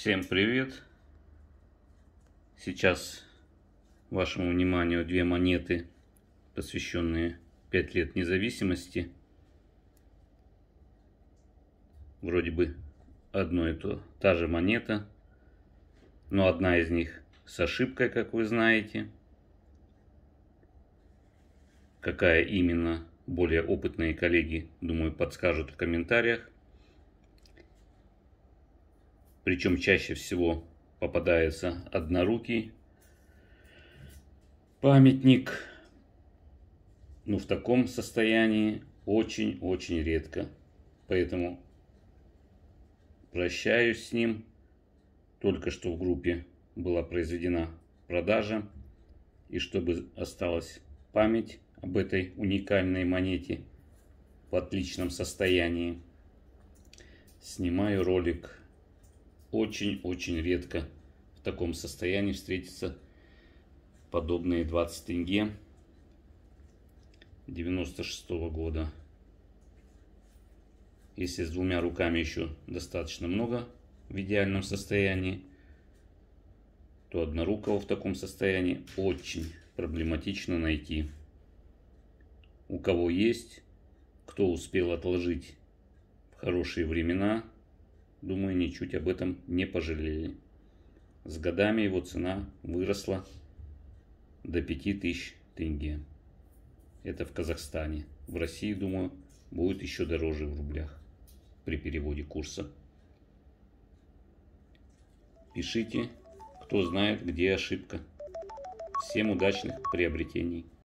Всем привет! Сейчас вашему вниманию две монеты, посвященные 5 лет независимости. Вроде бы одно и то, та же монета, но одна из них с ошибкой, как вы знаете. Какая именно, более опытные коллеги, думаю, подскажут в комментариях – причем чаще всего попадается однорукий памятник. Ну, в таком состоянии очень-очень редко. Поэтому прощаюсь с ним. Только что в группе была произведена продажа. И чтобы осталась память об этой уникальной монете в отличном состоянии, снимаю ролик очень-очень редко в таком состоянии встретится подобные 20 тенге 96 -го года. Если с двумя руками еще достаточно много в идеальном состоянии, то однорукого в таком состоянии очень проблематично найти. У кого есть, кто успел отложить в хорошие времена – Думаю, ничуть об этом не пожалели. С годами его цена выросла до 5000 тенге. Это в Казахстане. В России, думаю, будет еще дороже в рублях при переводе курса. Пишите, кто знает, где ошибка. Всем удачных приобретений!